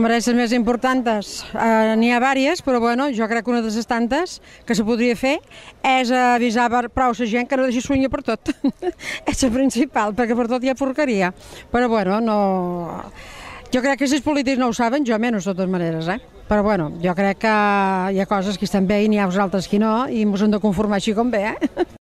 Mereixen més importants. Eh, N'hi ha vàries, però bueno, jo crec que una de les tantes que se podria fer és avisar per prou la gent que no deixi sunya per tot. és el principal, perquè per tot hi ha porqueria. Però bueno, no... Jo crec que si els polítics no ho saben, jo menys, de totes maneres, eh? Però bueno, jo crec que hi ha coses que estan bé i n'hi ha vosaltres que no, i ens hem de conformar així com bé, eh?